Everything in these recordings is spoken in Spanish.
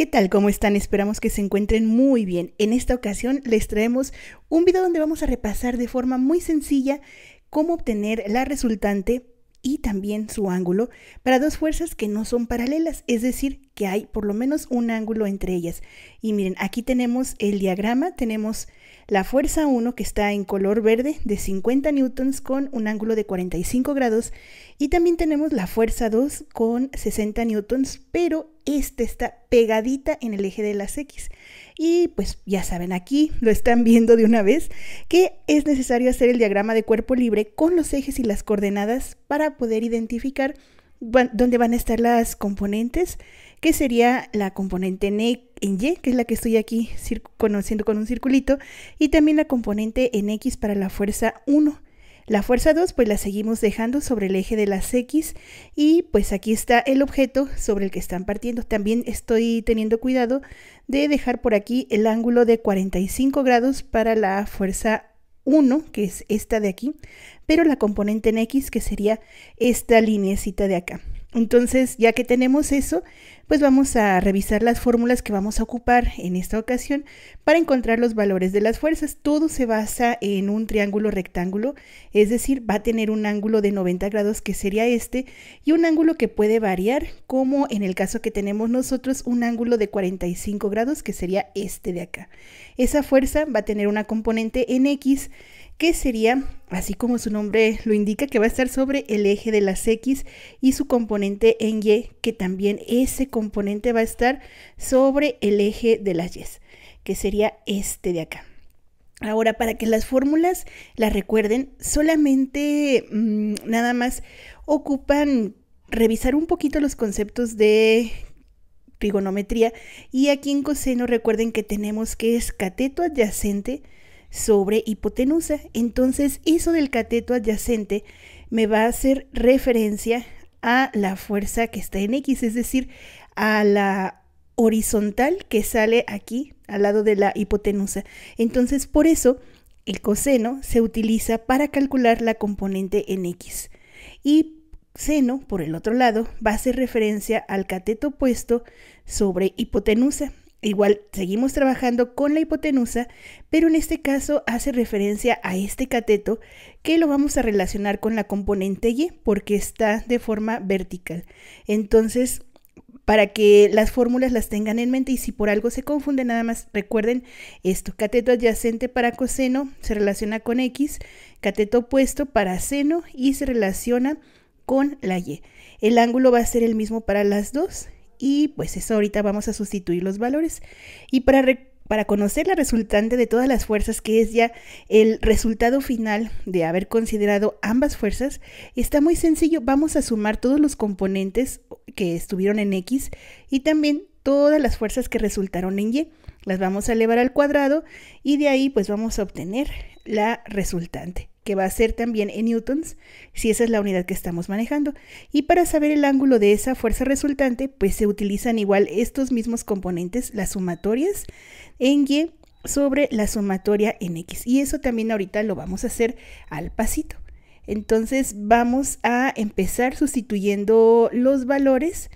¿Qué tal? ¿Cómo están? Esperamos que se encuentren muy bien. En esta ocasión les traemos un video donde vamos a repasar de forma muy sencilla cómo obtener la resultante y también su ángulo para dos fuerzas que no son paralelas, es decir, que hay por lo menos un ángulo entre ellas. Y miren, aquí tenemos el diagrama, tenemos la fuerza 1 que está en color verde de 50 newtons con un ángulo de 45 grados y también tenemos la fuerza 2 con 60 newtons, pero esta está pegadita en el eje de las X. Y pues ya saben, aquí lo están viendo de una vez, que es necesario hacer el diagrama de cuerpo libre con los ejes y las coordenadas para poder identificar dónde van a estar las componentes, que sería la componente e, en, Y, que es la que estoy aquí conociendo con un circulito, y también la componente en X para la fuerza 1. La fuerza 2 pues la seguimos dejando sobre el eje de las X y pues aquí está el objeto sobre el que están partiendo. También estoy teniendo cuidado de dejar por aquí el ángulo de 45 grados para la fuerza 1, que es esta de aquí, pero la componente en X, que sería esta linecita de acá. Entonces, ya que tenemos eso, pues vamos a revisar las fórmulas que vamos a ocupar en esta ocasión para encontrar los valores de las fuerzas. Todo se basa en un triángulo rectángulo, es decir, va a tener un ángulo de 90 grados que sería este y un ángulo que puede variar, como en el caso que tenemos nosotros, un ángulo de 45 grados que sería este de acá. Esa fuerza va a tener una componente en X que sería, así como su nombre lo indica, que va a estar sobre el eje de las X y su componente en Y, que también ese componente va a estar sobre el eje de las Y, que sería este de acá. Ahora, para que las fórmulas las recuerden, solamente mm, nada más ocupan revisar un poquito los conceptos de trigonometría y aquí en coseno recuerden que tenemos que es cateto adyacente, sobre hipotenusa. Entonces eso del cateto adyacente me va a hacer referencia a la fuerza que está en X, es decir, a la horizontal que sale aquí al lado de la hipotenusa. Entonces por eso el coseno se utiliza para calcular la componente en X. Y seno, por el otro lado, va a hacer referencia al cateto opuesto sobre hipotenusa. Igual seguimos trabajando con la hipotenusa, pero en este caso hace referencia a este cateto que lo vamos a relacionar con la componente Y porque está de forma vertical. Entonces, para que las fórmulas las tengan en mente y si por algo se confunde, nada más recuerden esto, cateto adyacente para coseno se relaciona con X, cateto opuesto para seno y se relaciona con la Y. El ángulo va a ser el mismo para las dos y pues eso ahorita vamos a sustituir los valores. Y para, para conocer la resultante de todas las fuerzas, que es ya el resultado final de haber considerado ambas fuerzas, está muy sencillo. Vamos a sumar todos los componentes que estuvieron en X y también todas las fuerzas que resultaron en Y. Las vamos a elevar al cuadrado y de ahí pues vamos a obtener la resultante que va a ser también en newtons, si esa es la unidad que estamos manejando. Y para saber el ángulo de esa fuerza resultante, pues se utilizan igual estos mismos componentes, las sumatorias en Y sobre la sumatoria en X. Y eso también ahorita lo vamos a hacer al pasito. Entonces vamos a empezar sustituyendo los valores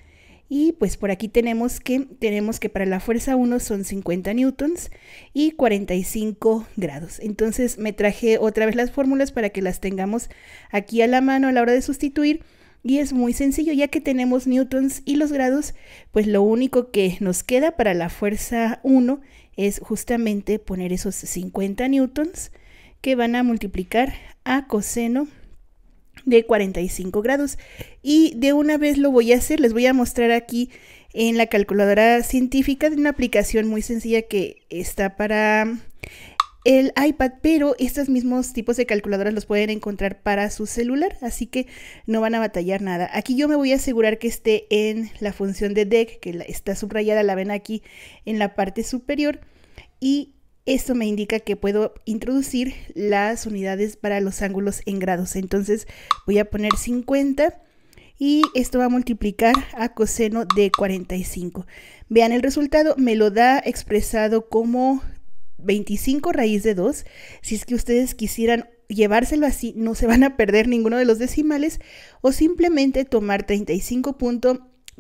y pues por aquí tenemos que, tenemos que para la fuerza 1 son 50 newtons y 45 grados. Entonces me traje otra vez las fórmulas para que las tengamos aquí a la mano a la hora de sustituir. Y es muy sencillo, ya que tenemos newtons y los grados, pues lo único que nos queda para la fuerza 1 es justamente poner esos 50 newtons que van a multiplicar a coseno de 45 grados. Y de una vez lo voy a hacer, les voy a mostrar aquí en la calculadora científica de una aplicación muy sencilla que está para el iPad, pero estos mismos tipos de calculadoras los pueden encontrar para su celular, así que no van a batallar nada. Aquí yo me voy a asegurar que esté en la función de DEC, que está subrayada, la ven aquí en la parte superior, y esto me indica que puedo introducir las unidades para los ángulos en grados. Entonces voy a poner 50 y esto va a multiplicar a coseno de 45. Vean el resultado, me lo da expresado como 25 raíz de 2. Si es que ustedes quisieran llevárselo así, no se van a perder ninguno de los decimales o simplemente tomar 35.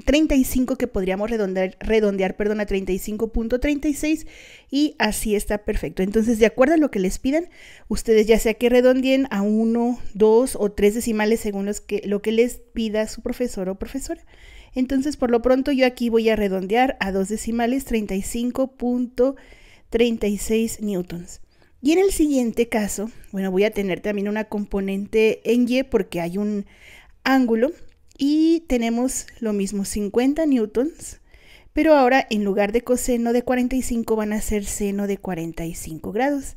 35 que podríamos redondear, redondear perdón, a 35.36 y así está perfecto. Entonces, de acuerdo a lo que les pidan, ustedes ya sea que redondeen a 1, 2 o 3 decimales según lo que les pida su profesor o profesora. Entonces, por lo pronto yo aquí voy a redondear a dos decimales 35.36 newtons. Y en el siguiente caso, bueno, voy a tener también una componente en Y porque hay un ángulo y tenemos lo mismo, 50 newtons, pero ahora en lugar de coseno de 45 van a ser seno de 45 grados.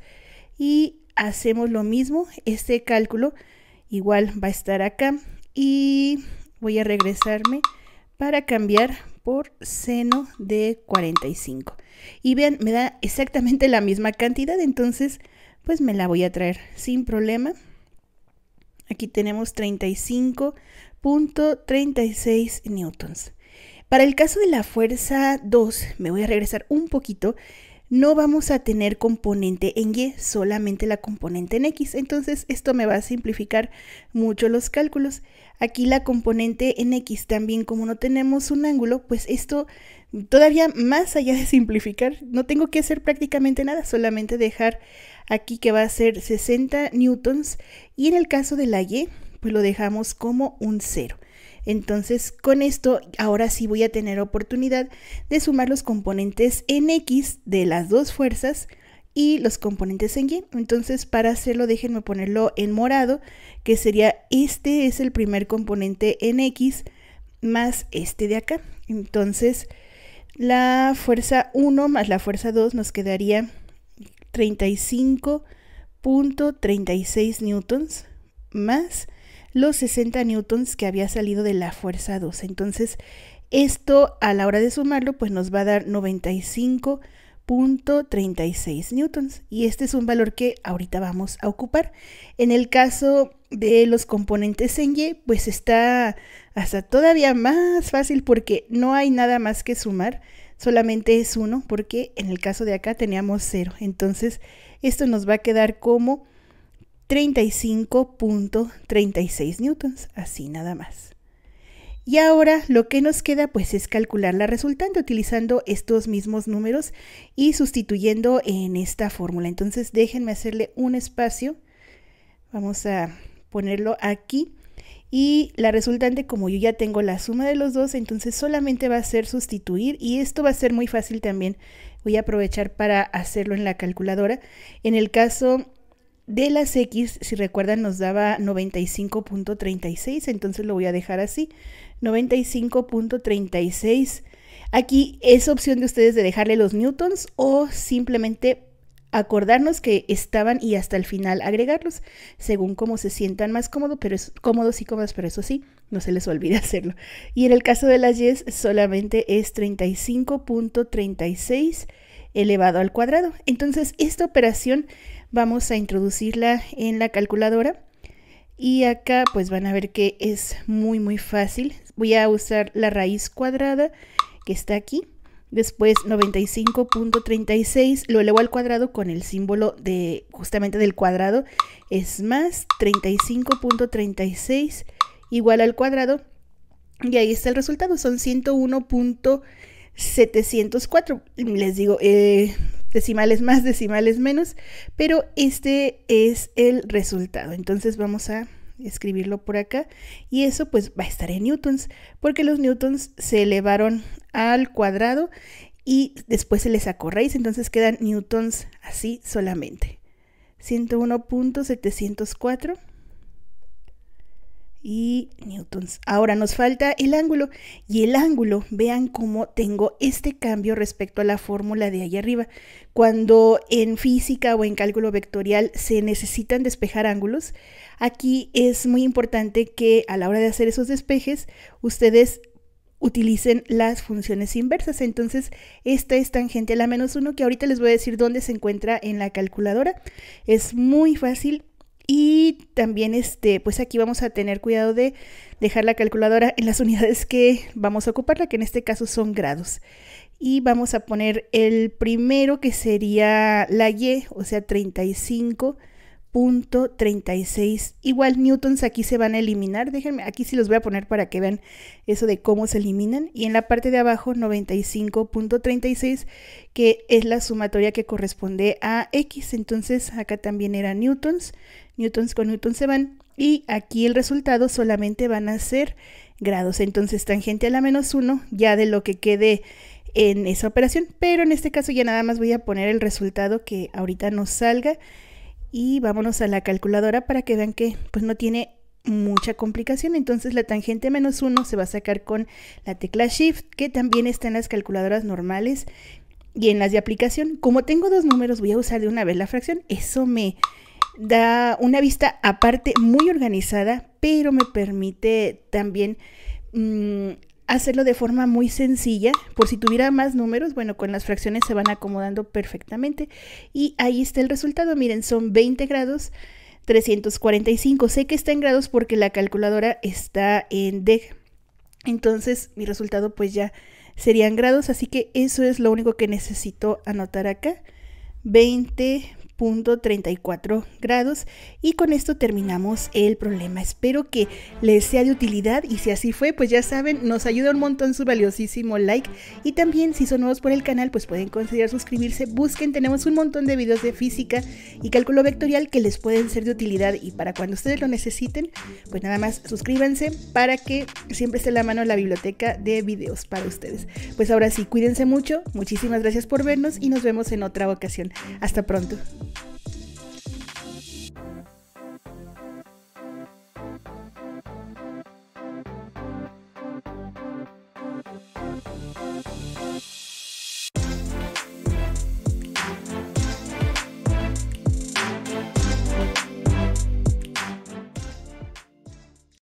Y hacemos lo mismo, este cálculo igual va a estar acá y voy a regresarme para cambiar por seno de 45. Y vean, me da exactamente la misma cantidad, entonces pues me la voy a traer sin problema. Aquí tenemos 35 .36 newtons. Para el caso de la fuerza 2, me voy a regresar un poquito, no vamos a tener componente en Y, solamente la componente en X. Entonces esto me va a simplificar mucho los cálculos. Aquí la componente en X también, como no tenemos un ángulo, pues esto todavía más allá de simplificar, no tengo que hacer prácticamente nada, solamente dejar aquí que va a ser 60 newtons. Y en el caso de la Y, pues lo dejamos como un cero. Entonces con esto ahora sí voy a tener oportunidad de sumar los componentes en X de las dos fuerzas y los componentes en Y. Entonces para hacerlo déjenme ponerlo en morado que sería este es el primer componente en X más este de acá. Entonces la fuerza 1 más la fuerza 2 nos quedaría 35.36 newtons más los 60 newtons que había salido de la fuerza 2. Entonces, esto a la hora de sumarlo, pues nos va a dar 95.36 newtons. Y este es un valor que ahorita vamos a ocupar. En el caso de los componentes en Y, pues está hasta todavía más fácil porque no hay nada más que sumar solamente es 1 porque en el caso de acá teníamos 0. Entonces, esto nos va a quedar como 35.36 newtons, así nada más. Y ahora lo que nos queda pues es calcular la resultante utilizando estos mismos números y sustituyendo en esta fórmula. Entonces déjenme hacerle un espacio. Vamos a ponerlo aquí. Y la resultante, como yo ya tengo la suma de los dos, entonces solamente va a ser sustituir y esto va a ser muy fácil también. Voy a aprovechar para hacerlo en la calculadora. En el caso de las X, si recuerdan, nos daba 95.36, entonces lo voy a dejar así, 95.36. Aquí es opción de ustedes de dejarle los newtons o simplemente acordarnos que estaban y hasta el final agregarlos, según como se sientan más cómodos, pero es, cómodos y cómodas, pero eso sí, no se les olvide hacerlo. Y en el caso de las yes solamente es 35.36 elevado al cuadrado. Entonces, esta operación vamos a introducirla en la calculadora. Y acá pues van a ver que es muy muy fácil. Voy a usar la raíz cuadrada que está aquí. Después 95.36 lo elevo al cuadrado con el símbolo de justamente del cuadrado. Es más 35.36 igual al cuadrado. Y ahí está el resultado. Son 101.704. Les digo, eh, decimales más, decimales menos, pero este es el resultado. Entonces vamos a escribirlo por acá y eso pues va a estar en newtons porque los newtons se elevaron al cuadrado y después se les sacó entonces quedan newtons así solamente. 101.704 y newtons. Ahora nos falta el ángulo y el ángulo, vean cómo tengo este cambio respecto a la fórmula de ahí arriba. Cuando en física o en cálculo vectorial se necesitan despejar ángulos, aquí es muy importante que a la hora de hacer esos despejes ustedes utilicen las funciones inversas. Entonces, esta es tangente a la menos 1, que ahorita les voy a decir dónde se encuentra en la calculadora. Es muy fácil y también, este, pues aquí vamos a tener cuidado de dejar la calculadora en las unidades que vamos a ocuparla, que en este caso son grados. Y vamos a poner el primero que sería la Y, o sea, 35 .36 Igual newtons aquí se van a eliminar. Déjenme, aquí sí los voy a poner para que vean eso de cómo se eliminan. Y en la parte de abajo 95.36 que es la sumatoria que corresponde a X. Entonces acá también era newtons. Newtons con newtons se van. Y aquí el resultado solamente van a ser grados. Entonces tangente a la menos 1 ya de lo que quede en esa operación. Pero en este caso ya nada más voy a poner el resultado que ahorita nos salga. Y vámonos a la calculadora para que vean que pues no tiene mucha complicación. Entonces la tangente menos 1 se va a sacar con la tecla Shift, que también está en las calculadoras normales y en las de aplicación. Como tengo dos números, voy a usar de una vez la fracción. Eso me da una vista aparte muy organizada, pero me permite también mm, hacerlo de forma muy sencilla. Por si tuviera más números, bueno, con las fracciones se van acomodando perfectamente. Y ahí está el resultado. Miren, son 20 grados 345. Sé que está en grados porque la calculadora está en DEG. Entonces mi resultado pues ya serían grados. Así que eso es lo único que necesito anotar acá. 20 .34 grados y con esto terminamos el problema. Espero que les sea de utilidad y si así fue, pues ya saben, nos ayuda un montón su valiosísimo like y también si son nuevos por el canal, pues pueden considerar suscribirse, busquen, tenemos un montón de videos de física y cálculo vectorial que les pueden ser de utilidad y para cuando ustedes lo necesiten, pues nada más suscríbanse para que siempre esté la mano la biblioteca de videos para ustedes. Pues ahora sí, cuídense mucho, muchísimas gracias por vernos y nos vemos en otra ocasión. Hasta pronto.